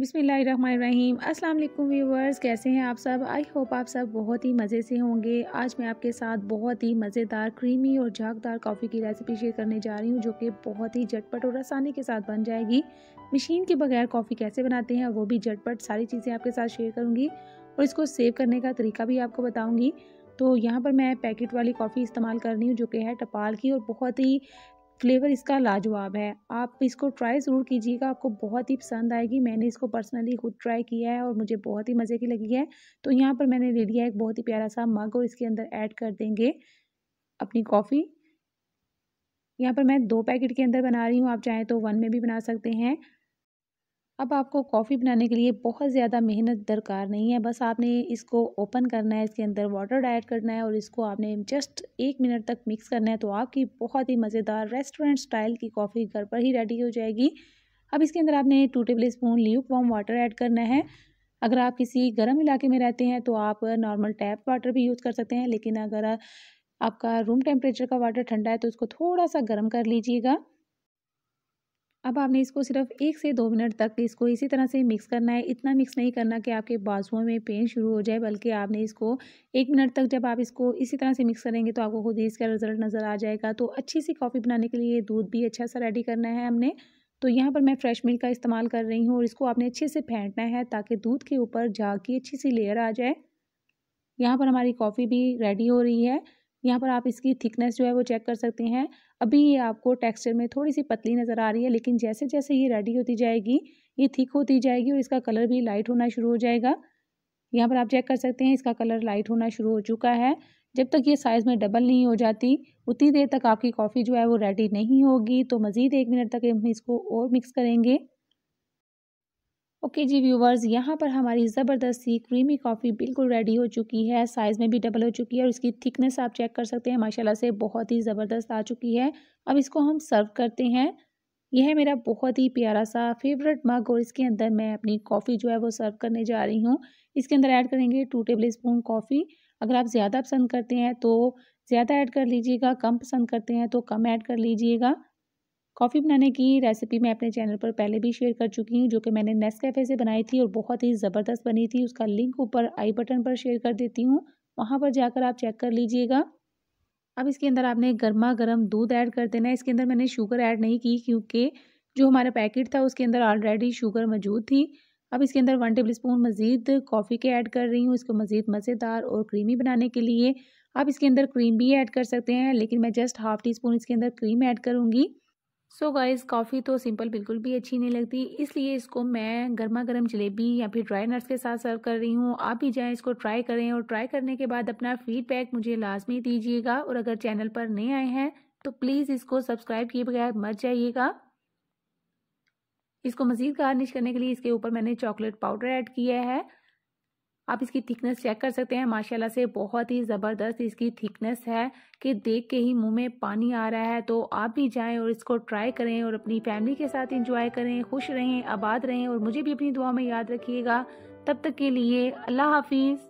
बिसमीम् अस्सलाम वालेकुम व्यूवर्स कैसे हैं आप सब आई होप आप सब बहुत ही मज़े से होंगे आज मैं आपके साथ बहुत ही मज़ेदार क्रीमी और झागदार कॉफ़ी की रेसिपी शेयर करने जा रही हूँ जो कि बहुत ही झटपट और आसानी के साथ बन जाएगी मशीन के बगैर कॉफ़ी कैसे बनाते हैं वो भी झटपट सारी चीज़ें आपके साथ शेयर करूँगी और इसको सेव करने का तरीका भी आपको बताऊँगी तो यहाँ पर मैं पैकेट वाली कॉफ़ी इस्तेमाल कर रही हूँ जो कि है टपाल की और बहुत ही फ्लेवर इसका लाजवाब है आप इसको ट्राई ज़रूर कीजिएगा आपको बहुत ही पसंद आएगी मैंने इसको पर्सनली खुद ट्राई किया है और मुझे बहुत ही मज़े की लगी है तो यहाँ पर मैंने ले लिया एक बहुत ही प्यारा सा मग और इसके अंदर ऐड कर देंगे अपनी कॉफ़ी यहाँ पर मैं दो पैकेट के अंदर बना रही हूँ आप चाहें तो वन में भी बना सकते हैं अब आपको कॉफ़ी बनाने के लिए बहुत ज़्यादा मेहनत दरकार नहीं है बस आपने इसको ओपन करना है इसके अंदर वाटर ऐड करना है और इसको आपने जस्ट एक मिनट तक मिक्स करना है तो आपकी बहुत ही मज़ेदार रेस्टोरेंट स्टाइल की कॉफ़ी घर पर ही रेडी हो जाएगी अब इसके अंदर आपने two tablespoon lukewarm water add करना है अगर आप किसी गर्म इलाके में रहते हैं तो आप नॉर्मल टैप वाटर भी यूज़ कर सकते हैं लेकिन अगर आपका रूम टेम्परेचर का वाटर ठंडा है तो उसको थोड़ा सा गर्म कर लीजिएगा अब आपने इसको सिर्फ एक से दो मिनट तक इसको इसी तरह से मिक्स करना है इतना मिक्स नहीं करना कि आपके बाजुओं में पेन शुरू हो जाए बल्कि आपने इसको एक मिनट तक जब आप इसको इसी तरह से मिक्स करेंगे तो आपको खुद ही इसका रिजल्ट नज़र आ जाएगा तो अच्छी सी कॉफ़ी बनाने के लिए दूध भी अच्छा सा रेडी करना है हमने तो यहाँ पर मैं फ्रेश मिल्क का इस्तेमाल कर रही हूँ और इसको आपने अच्छे से फेंटना है ताकि दूध के ऊपर झाग की अच्छी सी लेयर आ जाए यहाँ पर हमारी कॉफ़ी भी रेडी हो रही है यहाँ पर आप इसकी थिकनेस जो है वो चेक कर सकते हैं अभी ये आपको टेक्सचर में थोड़ी सी पतली नज़र आ रही है लेकिन जैसे जैसे ये रेडी होती जाएगी ये थिक होती जाएगी और इसका कलर भी लाइट होना शुरू हो जाएगा यहाँ पर आप चेक कर सकते हैं इसका कलर लाइट होना शुरू हो चुका है जब तक ये साइज़ में डबल नहीं हो जाती उतनी देर तक आपकी कॉफ़ी जो है वो रेडी नहीं होगी तो मज़ीद एक मिनट तक हम इसको और मिक्स करेंगे ओके जी व्यूवर्स यहाँ पर हमारी ज़बरदस्त सी क्रीमी कॉफ़ी बिल्कुल रेडी हो चुकी है साइज़ में भी डबल हो चुकी है और इसकी थिकनेस आप चेक कर सकते हैं माशाल्लाह से बहुत ही ज़बरदस्त आ चुकी है अब इसको हम सर्व करते हैं यह है मेरा बहुत ही प्यारा सा फेवरेट मग और इसके अंदर मैं अपनी कॉफ़ी जो है वो सर्व करने जा रही हूँ इसके अंदर ऐड करेंगे टू टेबल स्पून कॉफ़ी अगर आप ज़्यादा पसंद करते हैं तो ज़्यादा ऐड कर लीजिएगा कम पसंद करते हैं तो कम ऐड कर लीजिएगा कॉफ़ी बनाने की रेसिपी मैं अपने चैनल पर पहले भी शेयर कर चुकी हूँ जो कि मैंने नेस्ट कैफ़े से बनाई थी और बहुत ही ज़बरदस्त बनी थी उसका लिंक ऊपर आई बटन पर शेयर कर देती हूँ वहाँ पर जाकर आप चेक कर लीजिएगा अब इसके अंदर आपने गर्मा गर्म दूध ऐड कर देना है इसके अंदर मैंने शुगर ऐड नहीं की क्योंकि जो हमारा पैकेट था उसके अंदर ऑलरेडी शुगर मौजूद थी अब इसके अंदर वन टेबल स्पून मज़ीद कॉफ़ी के ऐड कर रही हूँ इसको मज़ीद मज़ेदार और क्रीमी बनाने के लिए आप इसके अंदर क्रीम भी ऐड कर सकते हैं लेकिन मैं जस्ट हाफ़ टी स्पून इसके अंदर क्रीम ऐड करूँगी सो so गाइस कॉफ़ी तो सिंपल बिल्कुल भी अच्छी नहीं लगती इसलिए इसको मैं गर्मा गर्म जलेबी या फिर ड्राई नट्स के साथ सर्व कर रही हूँ आप भी जाएँ इसको ट्राई करें और ट्राई करने के बाद अपना फीडबैक मुझे लाजमी दीजिएगा और अगर चैनल पर नए आए हैं तो प्लीज़ इसको सब्सक्राइब किए बगैर मत जाइएगा इसको मज़ीद गार्निश करने के लिए इसके ऊपर मैंने चॉकलेट पाउडर ऐड किया है आप इसकी थिकनेस चेक कर सकते हैं माशाल्लाह से बहुत ही ज़बरदस्त इसकी थिकनेस है कि देख के ही मुंह में पानी आ रहा है तो आप भी जाएं और इसको ट्राई करें और अपनी फैमिली के साथ इंजॉय करें खुश रहें आबाद रहें और मुझे भी अपनी दुआ में याद रखिएगा तब तक के लिए अल्लाह हाफिज़